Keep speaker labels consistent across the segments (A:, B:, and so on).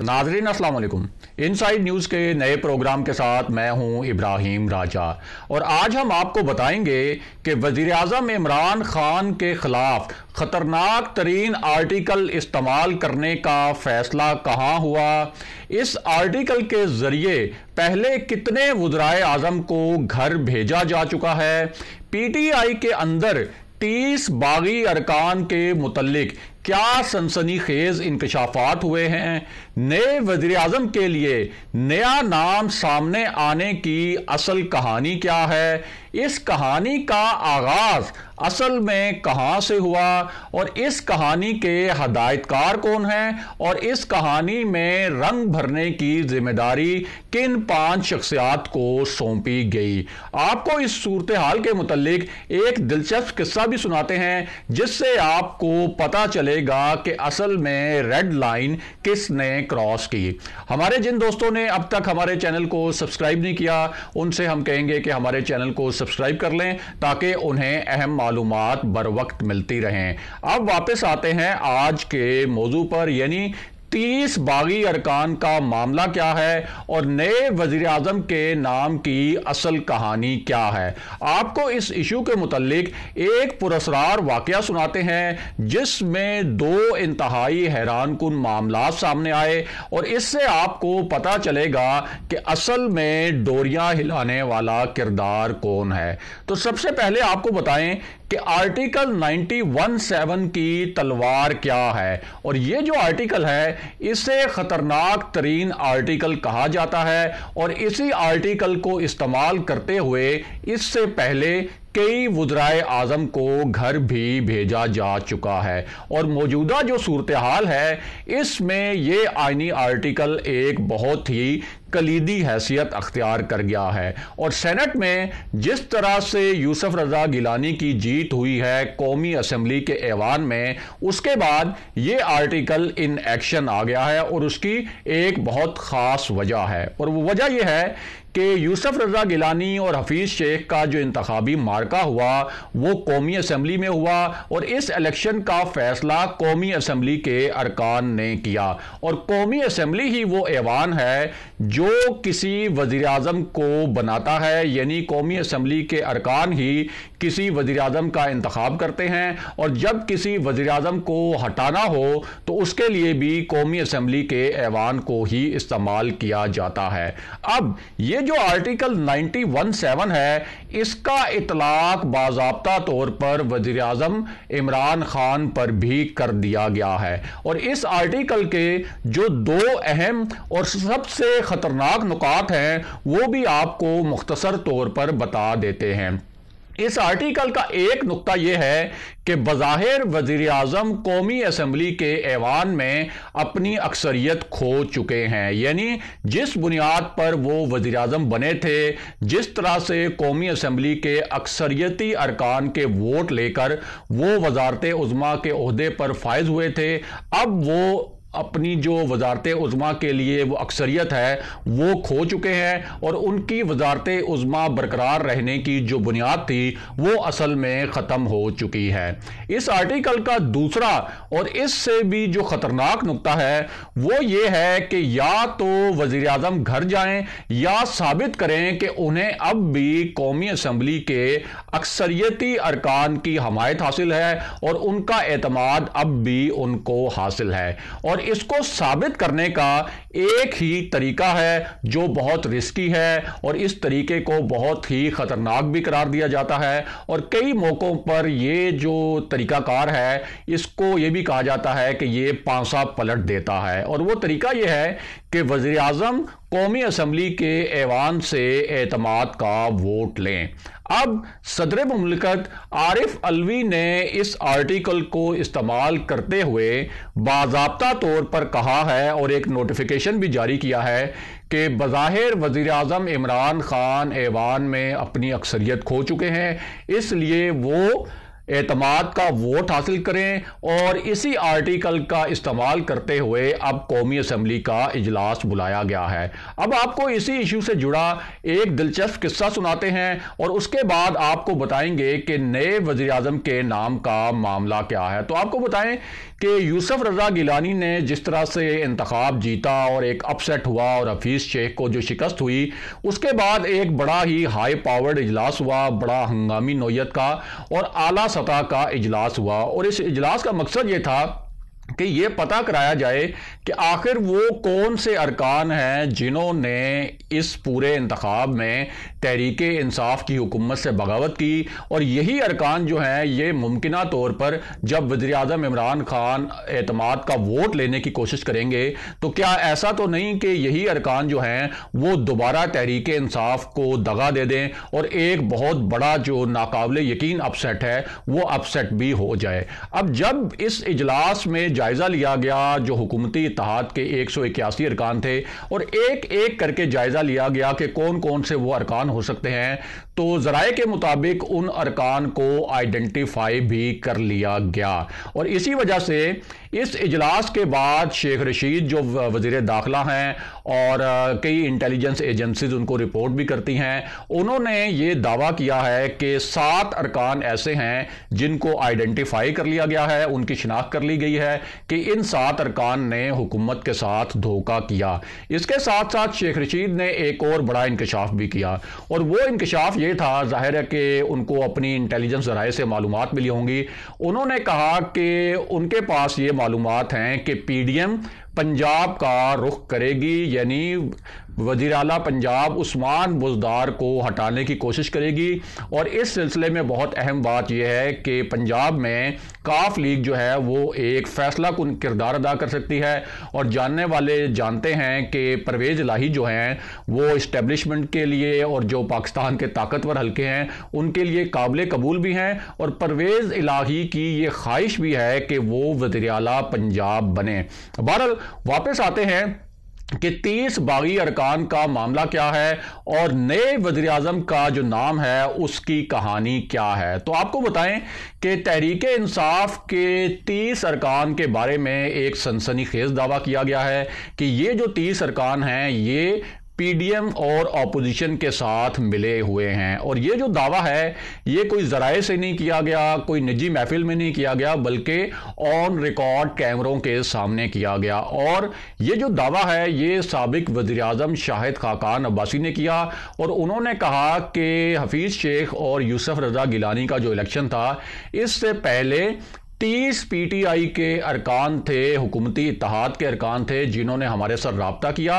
A: तो नाजरीन Aslam inside news के नए प्रोग्राम के साथ मैं हूं इब्राहिम राजा और आज हम आपको बताएंगे कि वजीर अजम इमरान खान के खिलाफ ख़तरनाक तरीन आर्टिकल इस्तेमाल करने का फैसला कहाँ हुआ इस आर्टिकल के ज़रिए पहले कितने वजराए आजम को घर भेजा जा चुका है पी टी आई के अंदर तीस बागी अरकान के मुतलिक क्या सनसनी खेज इंकशाफात हुए हैं नए वजी अजम के लिए नया नाम सामने आने की असल कहानी क्या है इस कहानी का आगाज असल में कहाँ से हुआ और इस कहानी के हदायतकार कौन हैं और इस कहानी में रंग भरने की जिम्मेदारी किन पांच शख्सियात को सौंपी गई आपको इस सूरत हाल के मुतलिक एक दिलचस्प किस्सा भी सुनाते हैं जिससे आपको पता चले समझेगा कि असल में रेड लाइन किसने क्रॉस की हमारे जिन दोस्तों ने अब तक हमारे चैनल को सब्सक्राइब नहीं किया उनसे हम कहेंगे कि हमारे चैनल को सब्सक्राइब कर लें ताकि उन्हें अहम मालूम बर वक्त मिलती रहें अब वापस आते हैं आज के मौजू पर यानी तीस बागी अरकान का मामला क्या है और नए वजीर अजम के नाम की असल कहानी क्या है आपको इस इशू के मुतालिक एक पुरसरार वाक़ सुनाते हैं जिसमें दो इंतहाई हैरान कन मामला सामने आए और इससे आपको पता चलेगा कि असल में डोरिया हिलाने वाला किरदार कौन है तो सबसे पहले आपको बताएं कि आर्टिकल 917 की तलवार क्या है और ये जो आर्टिकल है इसे खतरनाक तरीन आर्टिकल कहा जाता है और इसी आर्टिकल को इस्तेमाल करते हुए इससे पहले कई वज्राय आजम को घर भी भेजा जा चुका है और मौजूदा जो सूरत हाल है इसमें ये आइनी आर्टिकल एक बहुत ही कलीदी हैसियत अख्तियार कर गया है और सेनेट में जिस तरह से यूसुफ रजा गिलानी की जीत हुई है कौमी असम्बली के ऐवान में उसके बाद ये आर्टिकल इन एक्शन आ गया है और उसकी एक बहुत ख़ास वजह है और वो वजह यह है कि यूसफ़ रजा गिलानी और हफीज़ शेख का जो इंतबी मार्का हुआ वो कौमी असम्बली में हुआ और इस इलेक्शन का फैसला कौमी असम्बली के अरकान ने किया और कौमी असम्बली ही वो ऐवान है जो किसी वज़ी अजम को बनाता है यानी कौमी असम्बली के अरकान ही किसी वज़ी अजम का इंतखब करते हैं और जब किसी वज़ी अजम को हटाना हो तो उसके लिए भी कौमी असम्बली के ऐवान को ही इस्तेमाल किया जाता है अब ये जो आर्टिकल 917 है इसका इतलाक बाबा तौर पर वजीर अजम इमरान खान पर भी कर दिया गया है और इस आर्टिकल के जो दो अहम और सबसे ख़तरनाक नुकात हैं वो भी आपको मुख्तसर तौर पर बता देते हैं इस आर्टिकल का एक नुकता यह है कि बज़ाहिर वजीर अजम कौमी असम्बली के ऐवान में अपनी अक्सरियत खो चुके हैं यानी जिस बुनियाद पर वो वजीर अजम बने थे जिस तरह से कौमी असम्बली के अक्सरियती अरकान के वोट लेकर वो वजारत उज़मा के अहदे पर फायज हुए थे अब वो अपनी जो वजारत उज़मा के लिए वो अक्सरियत है वो खो चुके हैं और उनकी वजारत उज़मा बरकरार रहने की जो बुनियाद थी वो असल में ख़त्म हो चुकी है इस आर्टिकल का दूसरा और इससे भी जो ख़तरनाक नुकता है वो ये है कि या तो वज़ी अजम घर जाएँ या साबित करें कि उन्हें अब भी कौमी असम्बली के अक्सरियती अरकान की हमायत हासिल है और उनका अतमाद अब भी उनको हासिल है और और इसको साबित करने का एक ही तरीका है जो बहुत रिस्की है और इस तरीके को बहुत ही खतरनाक भी करार दिया जाता है और कई मौकों पर यह जो तरीकाकार है इसको यह भी कहा जाता है कि ये पांसा पलट देता है और वो तरीका यह है कि वजीर अजम कौमी असम्बली के ऐवान से एतमाद का वोट लें अब सदर ममलिकत आरिफ अलवी ने इस आर्टिकल को इस्तेमाल करते हुए बाबा तौर पर कहा है और एक नोटिफिकेशन भी जारी किया है कि बज़ाहिर वजीर अजम इमरान ख़ान ऐवान में अपनी अक्सरियत खो चुके हैं इसलिए वो एतमाद का वोट हासिल करें और इसी आर्टिकल का इस्तेमाल करते हुए अब कौमी असम्बली का इजलास बुलाया गया है अब आपको इसी इशू से जुड़ा एक दिलचस्प किस्सा सुनाते हैं और उसके बाद आपको बताएंगे कि नए वजी अजम के नाम का मामला क्या है तो आपको बताएं कि यूसुफ रजा गिलानी ने जिस तरह से इंतखब जीता और एक अपसेट हुआ और हफीज़ शेख को जो शिकस्त हुई उसके बाद एक बड़ा ही हाई पावर्ड इजलास हुआ बड़ा हंगामी नोयत का और आला सतह का इजलास हुआ और इस इजलास का मकसद ये था कि ये पता कराया जाए कि आखिर वो कौन से अरकान हैं जिन्होंने इस पूरे इंतखब में तहरीक इंसाफ की हुकूमत से बगावत की और यही अरकान जो हैं ये मुमकिन तौर पर जब वजी अजम इमरान खान अतमाद का वोट लेने की कोशिश करेंगे तो क्या ऐसा तो नहीं कि यही अरकान जो हैं वो दोबारा तहरीक इंसाफ को दगा दे दें और एक बहुत बड़ा जो नाकबले यकीन अपसेट है वो अपसेट भी हो जाए अब जब इस इजलास में जाए जायज़ा लिया गया जो हुकूमती इतिहाद के एक सौ इक्यासी अरकान थे और एक एक करके जायज़ा लिया गया कि कौन कौन से वो अरकान हो सकते हैं तो ज़राए के मुताबिक उन अरकान को आइडेंटिफाई भी कर लिया गया और इसी वजह से इस इजलास के बाद शेख रशीद जो वजीर दाखिला हैं और कई इंटेलिजेंस एजेंसीज उनको रिपोर्ट भी करती हैं उन्होंने ये दावा किया है कि सात अरकान ऐसे हैं जिनको आइडेंटिफाई कर लिया गया है उनकी शिनाख्त कर ली गई है कि इन सात अरकान ने हुकूमत के साथ धोखा किया इसके साथ साथ शेख रशीद ने एक और बड़ा इंकशाफ भी किया और वो इंकशाफ ये था जाहिर है कि उनको अपनी इंटेलिजेंस जराए से मालूम मिली होंगी उन्होंने कहा कि उनके पास ये मालूम हैं कि पी डी एम पंजाब का रुख करेगी यानी वजीर अला पंजाब उस्मान बुजदार को हटाने की कोशिश करेगी और इस सिलसिले में बहुत अहम बात यह है कि पंजाब में काफ लीग जो है वो एक फैसला कन किरदार अदा कर सकती है और जानने वाले जानते हैं कि परवेज लाही जो हैं वो इस्टेबलिशमेंट के लिए और जो पाकिस्तान के ताकतवर हल्के हैं उनके लिए काबिल कबूल भी हैं और परवेज इलाही की ये ख्वाहिश भी है कि वो वजीर पंजाब बने बहरल वापस आते हैं कि तीस बागी अरकान का मामला क्या है और नए वजी अजम का जो नाम है उसकी कहानी क्या है तो आपको बताएं कि तहरीक इंसाफ के तीस अरकान के बारे में एक सनसनी खेज दावा किया गया है कि ये जो तीस अरकान हैं ये पीडीएम और ऑपोजिशन के साथ मिले हुए हैं और ये जो दावा है ये कोई जराए से नहीं किया गया कोई निजी महफिल में नहीं किया गया बल्कि ऑन रिकॉर्ड कैमरों के सामने किया गया और ये जो दावा है ये सबक वजीर अजम शाहिद खाकान अब्बासी ने किया और उन्होंने कहा कि हफीज़ शेख और यूसफ रजा गिलानी का जो इलेक्शन था इससे पहले तीस पीटीआई के अरकान थे हुकूमती इतिहाद के अरकान थे जिन्होंने हमारे साथ रबता किया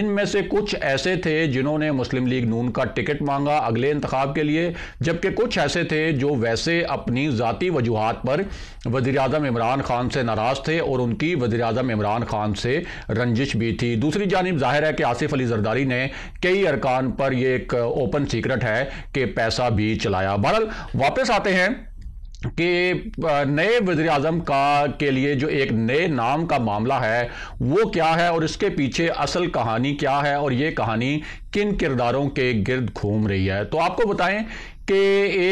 A: इनमें से कुछ ऐसे थे जिन्होंने मुस्लिम लीग नून का टिकट मांगा अगले इंतखब के लिए जबकि कुछ ऐसे थे जो वैसे अपनी ज़ाती वजूहत पर वजी अजम इमरान खान से नाराज़ थे और उनकी वजी अजम इमरान खान से रंजिश भी थी दूसरी जानब जाहिर है कि आसिफ अली जरदारी ने कई अरकान पर यह एक ओपन सीक्रेट है कि पैसा भी चलाया बहरल वापस आते हैं कि नए वजी अजम का के लिए जो एक नए नाम का मामला है वो क्या है और इसके पीछे असल कहानी क्या है और ये कहानी किन किरदारों के गिर्द घूम रही है तो आपको बताएं कि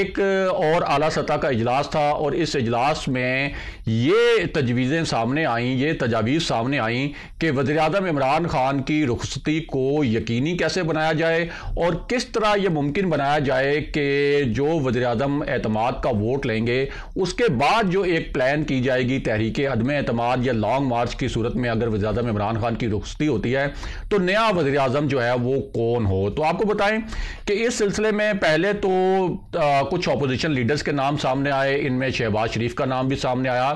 A: एक और आला सतह का इजलास था और इस इजलास में ये तजवीज़ें सामने आईं ये तजावीज़ सामने आईं कि वजर अजम इमरान ख़ान की रुखसती को यकीनी कैसे बनाया जाए और किस तरह ये मुमकिन बनाया जाए कि जो वजर अजम अतमाद का वोट लेंगे उसके बाद जो एक प्लान की जाएगी तहरीक अदम अतमाद या लॉन्ग मार्च की सूरत में अगर वजर अजम इमरान ख़ान की रुखसती होती है तो नया वजर अजम जो है वो कौन हो तो आपको बताएं कि इस सिलसिले में पहले तो आ, कुछ अपोजिशन लीडर्स के नाम सामने आए इनमें शहबाज शरीफ का नाम भी सामने आया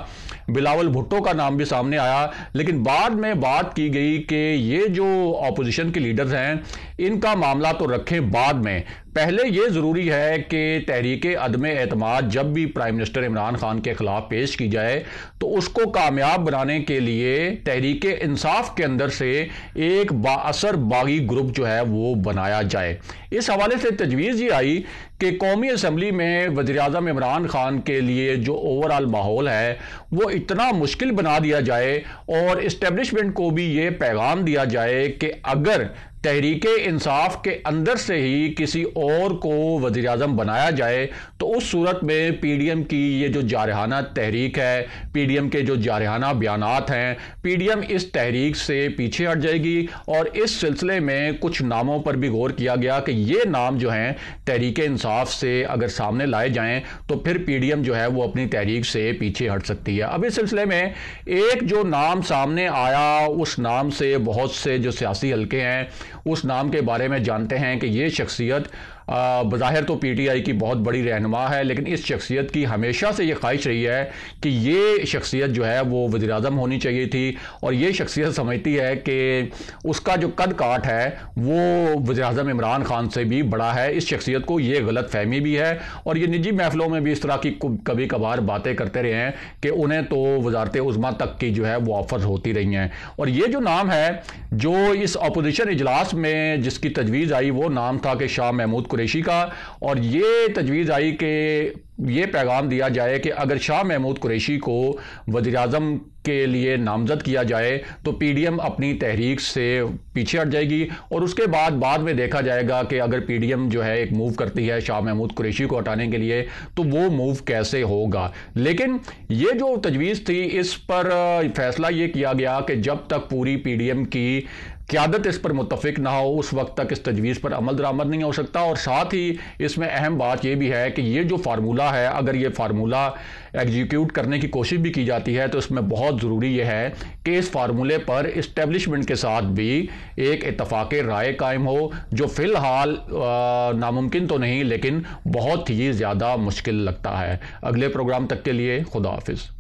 A: बिलावल भुट्टो का नाम भी सामने आया लेकिन बाद में बात की गई कि ये जो अपोजिशन के लीडर्स हैं इनका मामला तो रखें बाद में पहले ये ज़रूरी है कि तहरीक अदम अतम जब भी प्राइम मिनिस्टर इमरान खान के ख़िलाफ़ पेश की जाए तो उसको कामयाब बनाने के लिए तहरीक इंसाफ के अंदर से एक बासर बागी ग्रुप जो है वो बनाया जाए इस हवाले से तजवीज़ ये आई कि कौमी असम्बली में वजी अजम इमरान खान के लिए जो ओवरऑल माहौल है वो इतना मुश्किल बना दिया जाए और इस्टेबलिशमेंट को भी ये पैगाम दिया जाए कि अगर तहरीक इंसाफ के अंदर से ही किसी और को वजी अजम बनाया जाए तो उस सूरत में पी डी एम की ये जो जारहाना तहरीक है पी डी एम के जो जारहाना बयान हैं पी डी एम इस तहरीक से पीछे हट जाएगी और इस सिलसिले में कुछ नामों पर भी गौर किया गया कि ये नाम जो हैं तहरीक इंसाफ से अगर सामने लाए जाएँ तो फिर पी डी एम जो है वो अपनी तहरीक से पीछे हट सकती है अब इस सिलसिले में एक जो नाम सामने आया उस नाम से बहुत से जो सियासी हल्के हैं उस नाम के बारे में जानते हैं कि ये शख्सियत बाहिर तो पीटीआई की बहुत बड़ी रहनमा है लेकिन इस शख्सियत की हमेशा से ये ख्वाहिश रही है कि ये शख्सियत जो है वो वज़ी अजम होनी चाहिए थी और ये शख्सियत समझती है कि उसका जो कद काट है वो वज़ी अजम इमरान खान से भी बड़ा है इस शख्सियत को ये गलत फहमी भी है और ये निजी महफ़लों में भी इस तरह की कभी कभार बातें करते रहे हैं कि उन्हें तो वजारत उज़मा तक की जो है वो ऑफर्स होती रही हैं और ये जो नाम है जो इस अपोजिशन इजलास में जिसकी तजवीज़ आई वो नाम था कि शाह महमूद कुरैशी का और ये तजवीज़ आई कि ये पैगाम दिया जाए कि अगर शाह महमूद कुरैशी को वजी अजम के लिए नामजद किया जाए तो पी डी एम अपनी तहरीक से पीछे हट जाएगी और उसके बाद बाद में देखा जाएगा कि अगर पी डी एम जो है एक मूव करती है शाह महमूद कुरैशी को हटाने के लिए तो वो मूव कैसे होगा लेकिन ये जो तजवीज़ थी इस पर फैसला ये किया गया कि जब तक पूरी पी डी एम की क्यादत इस पर मुतफिक ना हो उस वक्त तक इस तजवीज़ पर अमल दरामद नहीं हो सकता और साथ ही इसमें अहम बात यह भी है कि ये जो फार्मूला है अगर ये फार्मूला एग्जीक्यूट करने की कोशिश भी की जाती है तो इसमें बहुत ज़रूरी यह है कि इस फार्मूले पर इस्टेब्लिशमेंट के साथ भी एक इतफाक़ राय कायम हो जो फ़िलहाल नामुमकिन तो नहीं लेकिन बहुत ही ज़्यादा मुश्किल लगता है अगले प्रोग्राम तक के लिए खुदा हाफिज़